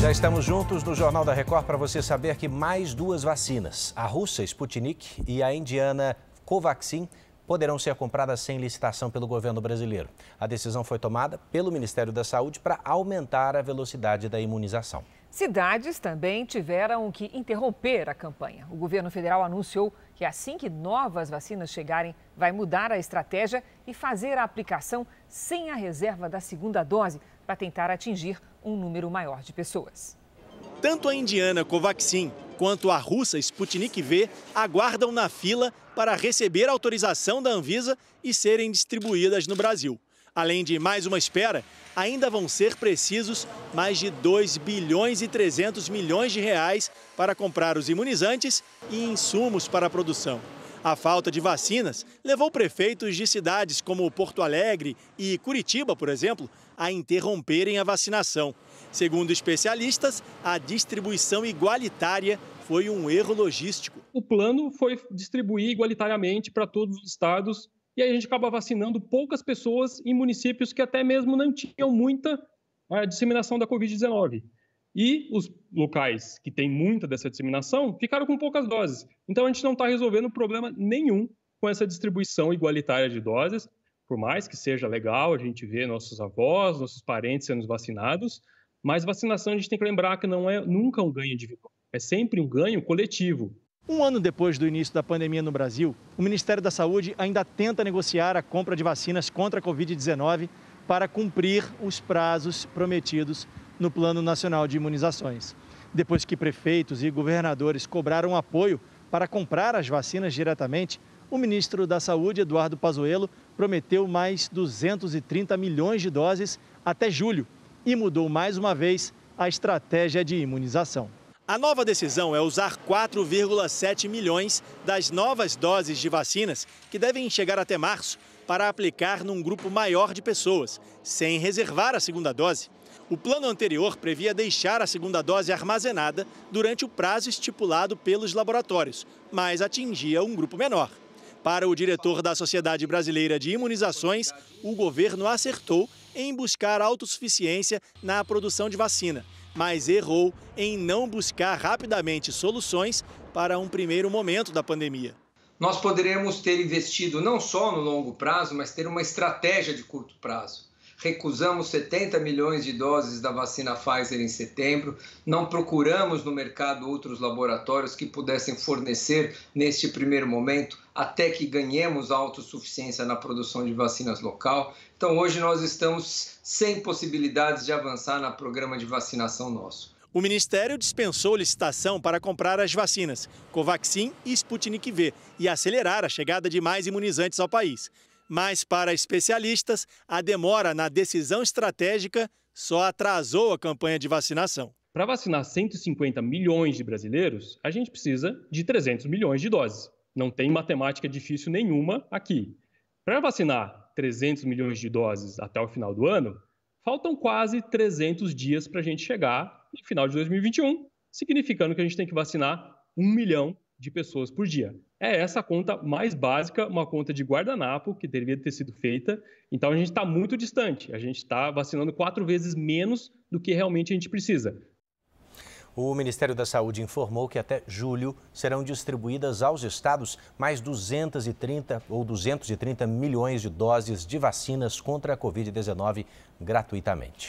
Já estamos juntos no Jornal da Record para você saber que mais duas vacinas, a russa Sputnik e a indiana Covaxin, poderão ser compradas sem licitação pelo governo brasileiro. A decisão foi tomada pelo Ministério da Saúde para aumentar a velocidade da imunização. Cidades também tiveram que interromper a campanha. O governo federal anunciou que assim que novas vacinas chegarem, vai mudar a estratégia e fazer a aplicação sem a reserva da segunda dose para tentar atingir um número maior de pessoas. Tanto a indiana Covaxin quanto a russa Sputnik V aguardam na fila para receber autorização da Anvisa e serem distribuídas no Brasil. Além de mais uma espera, ainda vão ser precisos mais de 2 bilhões e 300 milhões de reais para comprar os imunizantes e insumos para a produção. A falta de vacinas levou prefeitos de cidades como Porto Alegre e Curitiba, por exemplo, a interromperem a vacinação. Segundo especialistas, a distribuição igualitária foi um erro logístico. O plano foi distribuir igualitariamente para todos os estados e aí a gente acaba vacinando poucas pessoas em municípios que até mesmo não tinham muita a né, disseminação da Covid-19. E os locais que têm muita dessa disseminação ficaram com poucas doses. Então a gente não está resolvendo problema nenhum com essa distribuição igualitária de doses, por mais que seja legal a gente ver nossos avós, nossos parentes sendo vacinados, mas vacinação a gente tem que lembrar que não é nunca um ganho individual, é sempre um ganho coletivo. Um ano depois do início da pandemia no Brasil, o Ministério da Saúde ainda tenta negociar a compra de vacinas contra a Covid-19 para cumprir os prazos prometidos no Plano Nacional de Imunizações. Depois que prefeitos e governadores cobraram apoio para comprar as vacinas diretamente, o ministro da Saúde, Eduardo Pazuello, prometeu mais 230 milhões de doses até julho e mudou mais uma vez a estratégia de imunização. A nova decisão é usar 4,7 milhões das novas doses de vacinas, que devem chegar até março, para aplicar num grupo maior de pessoas, sem reservar a segunda dose. O plano anterior previa deixar a segunda dose armazenada durante o prazo estipulado pelos laboratórios, mas atingia um grupo menor. Para o diretor da Sociedade Brasileira de Imunizações, o governo acertou em buscar autossuficiência na produção de vacina, mas errou em não buscar rapidamente soluções para um primeiro momento da pandemia. Nós poderemos ter investido não só no longo prazo, mas ter uma estratégia de curto prazo recusamos 70 milhões de doses da vacina Pfizer em setembro, não procuramos no mercado outros laboratórios que pudessem fornecer neste primeiro momento, até que ganhemos autossuficiência na produção de vacinas local. Então, hoje nós estamos sem possibilidades de avançar no programa de vacinação nosso. O Ministério dispensou licitação para comprar as vacinas Covaxin e Sputnik V e acelerar a chegada de mais imunizantes ao país. Mas, para especialistas, a demora na decisão estratégica só atrasou a campanha de vacinação. Para vacinar 150 milhões de brasileiros, a gente precisa de 300 milhões de doses. Não tem matemática difícil nenhuma aqui. Para vacinar 300 milhões de doses até o final do ano, faltam quase 300 dias para a gente chegar no final de 2021, significando que a gente tem que vacinar 1 milhão de pessoas por dia. É essa a conta mais básica, uma conta de guardanapo que deveria ter sido feita. Então a gente está muito distante. A gente está vacinando quatro vezes menos do que realmente a gente precisa. O Ministério da Saúde informou que até julho serão distribuídas aos estados mais 230 ou 230 milhões de doses de vacinas contra a Covid-19 gratuitamente.